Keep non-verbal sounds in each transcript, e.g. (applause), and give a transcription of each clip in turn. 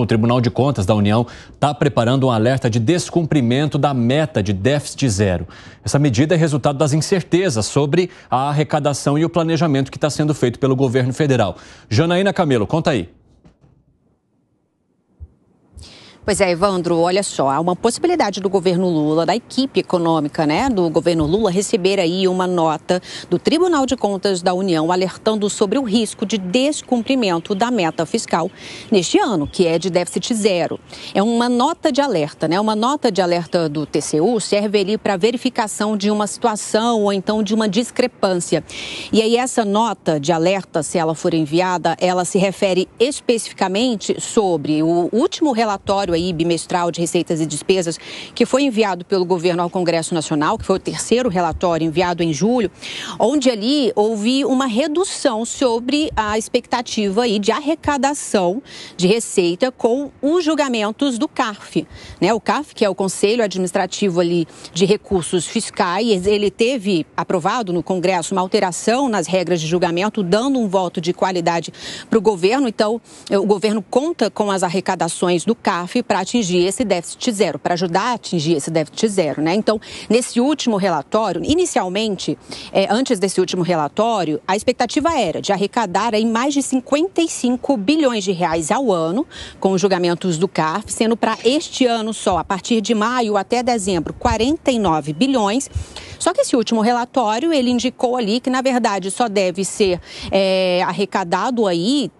o Tribunal de Contas da União está preparando um alerta de descumprimento da meta de déficit zero. Essa medida é resultado das incertezas sobre a arrecadação e o planejamento que está sendo feito pelo governo federal. Janaína Camelo, conta aí. Pois é, Evandro, olha só, há uma possibilidade do governo Lula, da equipe econômica, né, do governo Lula receber aí uma nota do Tribunal de Contas da União alertando sobre o risco de descumprimento da meta fiscal neste ano, que é de déficit zero. É uma nota de alerta, né? Uma nota de alerta do TCU serve ali para verificação de uma situação ou então de uma discrepância. E aí essa nota de alerta, se ela for enviada, ela se refere especificamente sobre o último relatório aí bimestral de receitas e despesas, que foi enviado pelo governo ao Congresso Nacional, que foi o terceiro relatório enviado em julho, onde ali houve uma redução sobre a expectativa aí de arrecadação de receita com os julgamentos do CARF. Né? O CARF, que é o Conselho Administrativo ali de Recursos Fiscais, ele teve aprovado no Congresso uma alteração nas regras de julgamento, dando um voto de qualidade para o governo. Então, o governo conta com as arrecadações do CARF para atingir esse déficit zero, para ajudar a atingir esse déficit zero, né? Então, nesse último relatório, inicialmente, é, antes desse último relatório, a expectativa era de arrecadar aí mais de 55 bilhões de reais ao ano com os julgamentos do CARF, sendo para este ano só, a partir de maio até dezembro, 49 bilhões. Só que esse último relatório, ele indicou ali que, na verdade, só deve ser é, arrecadado aí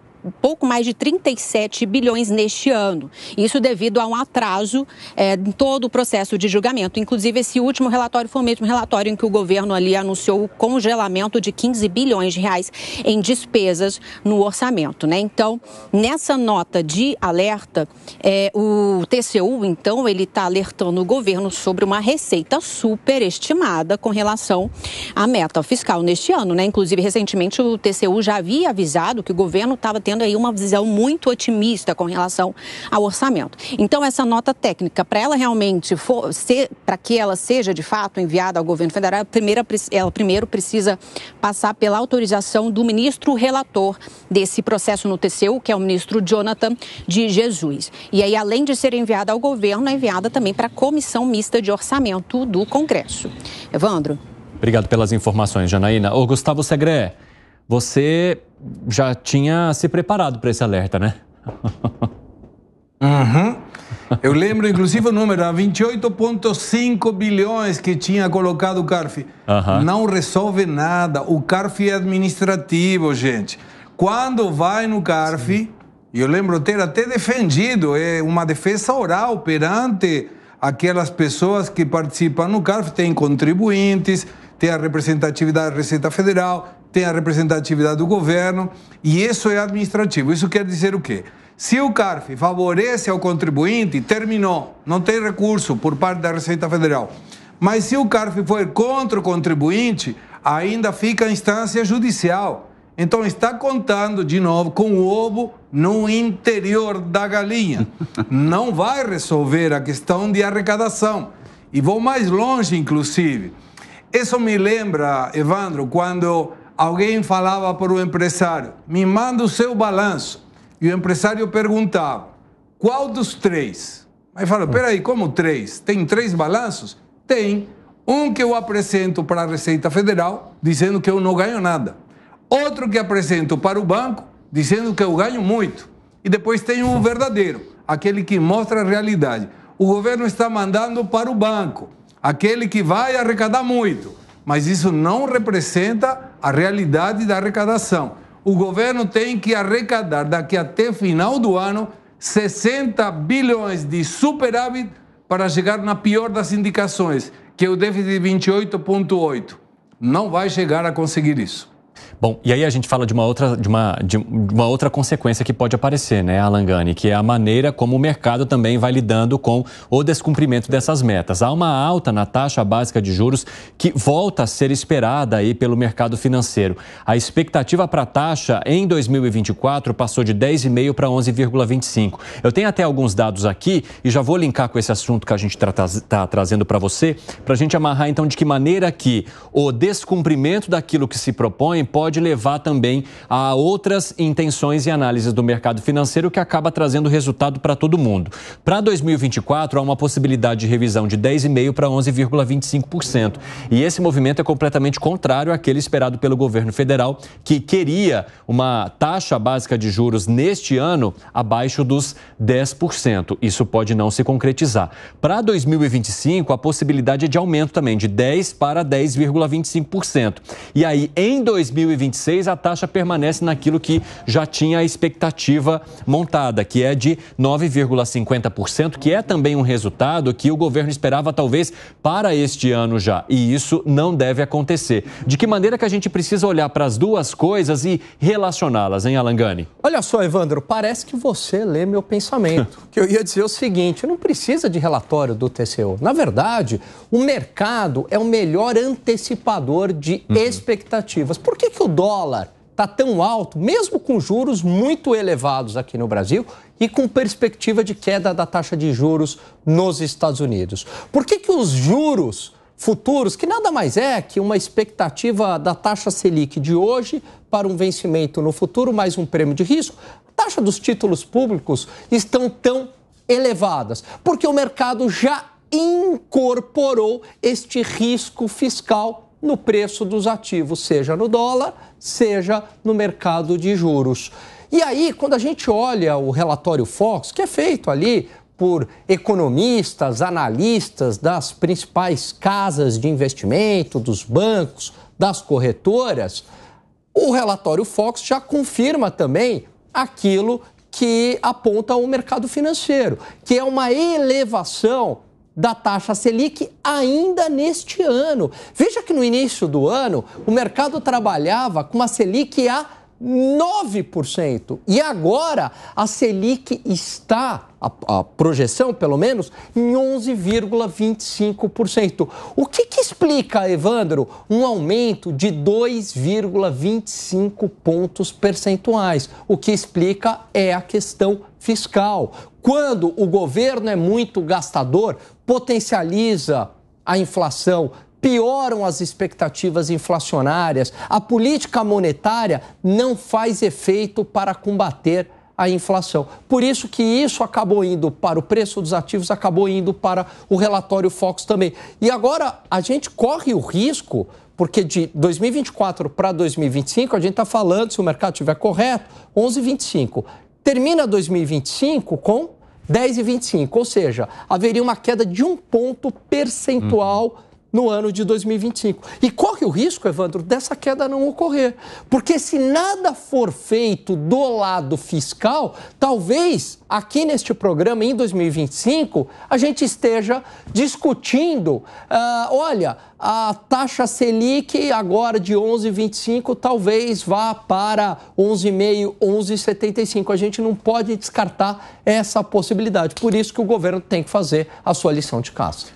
pouco mais de 37 bilhões neste ano. Isso devido a um atraso é, em todo o processo de julgamento. Inclusive, esse último relatório foi o mesmo relatório em que o governo ali anunciou o congelamento de 15 bilhões de reais em despesas no orçamento. Né? Então, nessa nota de alerta, é, o TCU, então, ele está alertando o governo sobre uma receita superestimada com relação à meta fiscal neste ano. Né? Inclusive, recentemente, o TCU já havia avisado que o governo estava tendo tendo aí uma visão muito otimista com relação ao orçamento. Então, essa nota técnica, para ela realmente for, ser, para que ela seja de fato enviada ao governo federal, primeira, ela primeiro precisa passar pela autorização do ministro relator desse processo no TCU, que é o ministro Jonathan de Jesus. E aí, além de ser enviada ao governo, é enviada também para a comissão mista de orçamento do Congresso. Evandro. Obrigado pelas informações, Janaína. Ô, Gustavo Segre você já tinha se preparado para esse alerta, né? uhum. Eu lembro, inclusive, o número 28,5 bilhões que tinha colocado o CARF. Uhum. Não resolve nada. O CARF é administrativo, gente. Quando vai no CARF, e eu lembro ter até defendido, é uma defesa oral perante aquelas pessoas que participam no CARF, tem contribuintes, tem a representatividade da Receita Federal, tem a representatividade do governo e isso é administrativo. Isso quer dizer o quê? Se o CARF favorece ao contribuinte, terminou, não tem recurso por parte da Receita Federal. Mas se o CARF for contra o contribuinte, ainda fica a instância judicial. Então está contando de novo com o ovo no interior da galinha. Não vai resolver a questão de arrecadação. E vou mais longe, inclusive. Isso me lembra, Evandro, quando alguém falava para o empresário: me manda o seu balanço. E o empresário perguntava: qual dos três? Aí fala: hum. peraí, como três? Tem três balanços? Tem. Um que eu apresento para a Receita Federal, dizendo que eu não ganho nada. Outro que apresento para o banco, dizendo que eu ganho muito. E depois tem o (laughs) verdadeiro, aquele que mostra a realidade. O governo está mandando para o banco, aquele que vai arrecadar muito. Mas isso não representa a realidade da arrecadação. O governo tem que arrecadar daqui até final do ano 60 bilhões de superávit para chegar na pior das indicações, que é o déficit de 28,8. Não vai chegar a conseguir isso. Bom, e aí a gente fala de uma outra, de uma, de uma outra consequência que pode aparecer, né, Alangani, que é a maneira como o mercado também vai lidando com o descumprimento dessas metas. Há uma alta na taxa básica de juros que volta a ser esperada aí pelo mercado financeiro. A expectativa para a taxa em 2024 passou de 10,5 para 11,25. Eu tenho até alguns dados aqui e já vou linkar com esse assunto que a gente está tá trazendo para você, para a gente amarrar então de que maneira que o descumprimento daquilo que se propõe pode levar também a outras intenções e análises do mercado financeiro que acaba trazendo resultado para todo mundo. Para 2024, há uma possibilidade de revisão de 10,5% para 11,25%. E esse movimento é completamente contrário àquele esperado pelo governo federal, que queria uma taxa básica de juros neste ano abaixo dos 10%. Isso pode não se concretizar. Para 2025, a possibilidade é de aumento também, de 10% para 10,25%. E aí, em 2025, 2026, a taxa permanece naquilo que já tinha a expectativa montada, que é de 9,50%, que é também um resultado que o governo esperava talvez para este ano já. E isso não deve acontecer. De que maneira que a gente precisa olhar para as duas coisas e relacioná-las, hein, Alangani? Olha só, Evandro, parece que você lê meu pensamento. (laughs) que eu ia dizer o seguinte: não precisa de relatório do TCU. Na verdade, o mercado é o melhor antecipador de uhum. expectativas. Por que, que o dólar está tão alto, mesmo com juros muito elevados aqui no Brasil e com perspectiva de queda da taxa de juros nos Estados Unidos? Por que, que os juros futuros, que nada mais é que uma expectativa da taxa Selic de hoje para um vencimento no futuro, mais um prêmio de risco, a taxa dos títulos públicos estão tão elevadas, porque o mercado já incorporou este risco fiscal no preço dos ativos, seja no dólar, seja no mercado de juros. E aí, quando a gente olha o relatório Fox, que é feito ali por economistas, analistas das principais casas de investimento, dos bancos, das corretoras, o relatório Fox já confirma também aquilo que aponta o mercado financeiro, que é uma elevação da taxa Selic ainda neste ano. Veja que no início do ano o mercado trabalhava com uma Selic a 9%. E agora a Selic está, a, a projeção pelo menos, em 11,25%. O que, que explica, Evandro, um aumento de 2,25 pontos percentuais? O que explica é a questão fiscal. Quando o governo é muito gastador, potencializa a inflação, pioram as expectativas inflacionárias. A política monetária não faz efeito para combater a inflação. Por isso que isso acabou indo para o preço dos ativos, acabou indo para o relatório Fox também. E agora a gente corre o risco, porque de 2024 para 2025 a gente está falando, se o mercado estiver correto, 11,25 termina 2025 com 10,25, ou seja, haveria uma queda de um ponto percentual. Uhum no ano de 2025. E corre é o risco, Evandro, dessa queda não ocorrer. Porque se nada for feito do lado fiscal, talvez aqui neste programa, em 2025, a gente esteja discutindo: uh, olha, a taxa Selic agora de 11,25 talvez vá para 11,5, 11,75. A gente não pode descartar essa possibilidade. Por isso que o governo tem que fazer a sua lição de casa.